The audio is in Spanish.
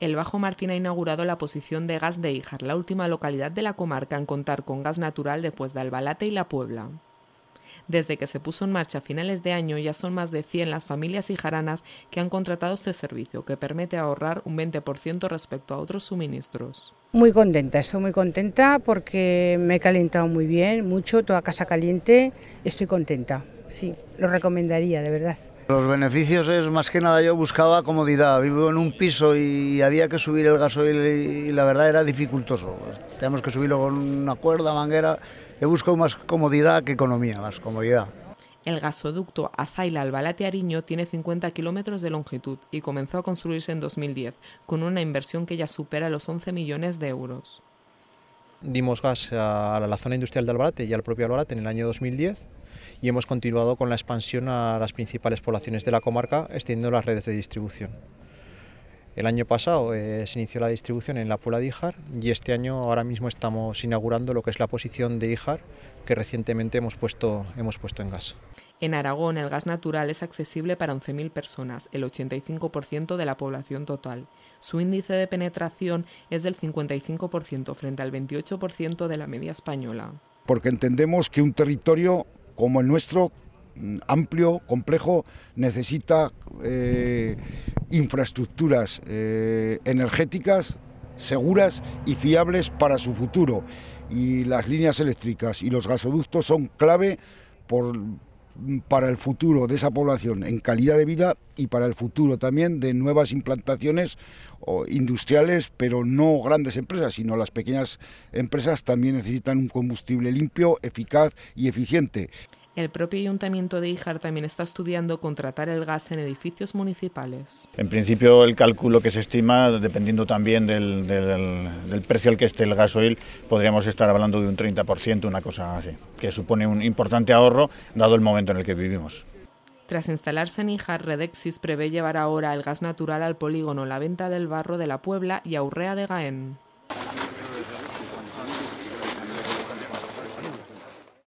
el Bajo Martín ha inaugurado la posición de gas de Ijar, la última localidad de la comarca en contar con gas natural después de Albalate y La Puebla. Desde que se puso en marcha a finales de año ya son más de 100 las familias ijaranas que han contratado este servicio, que permite ahorrar un 20% respecto a otros suministros. Muy contenta, estoy muy contenta porque me he calentado muy bien, mucho, toda casa caliente, estoy contenta. Sí, lo recomendaría, de verdad. Los beneficios es más que nada yo buscaba comodidad. Vivo en un piso y había que subir el gasoil y la verdad era dificultoso. Pues, tenemos que subirlo con una cuerda, manguera. He buscado más comodidad que economía, más comodidad. El gasoducto Azaila-Albalate-Ariño tiene 50 kilómetros de longitud y comenzó a construirse en 2010, con una inversión que ya supera los 11 millones de euros. Dimos gas a la zona industrial de Albalate y al propio Albalate en el año 2010 y hemos continuado con la expansión a las principales poblaciones de la comarca, extendiendo las redes de distribución. El año pasado eh, se inició la distribución en la Puebla de Ijar y este año ahora mismo estamos inaugurando lo que es la posición de Ijar que recientemente hemos puesto, hemos puesto en gas. En Aragón el gas natural es accesible para 11.000 personas, el 85% de la población total. Su índice de penetración es del 55% frente al 28% de la media española. Porque entendemos que un territorio como el nuestro, mm, amplio, complejo, necesita eh, infraestructuras eh, energéticas seguras y fiables para su futuro. Y las líneas eléctricas y los gasoductos son clave por, para el futuro de esa población en calidad de vida y para el futuro también de nuevas implantaciones industriales, pero no grandes empresas, sino las pequeñas empresas también necesitan un combustible limpio, eficaz y eficiente. El propio ayuntamiento de Ijar también está estudiando contratar el gas en edificios municipales. En principio, el cálculo que se estima, dependiendo también del, precio al que esté el gasoil, podríamos estar hablando de un 30%, una cosa así, que supone un importante ahorro dado el momento en el que vivimos. Tras instalarse en Ijar, Redexis prevé llevar ahora el gas natural al polígono La Venta del Barro de la Puebla y Aurrea de Gaén.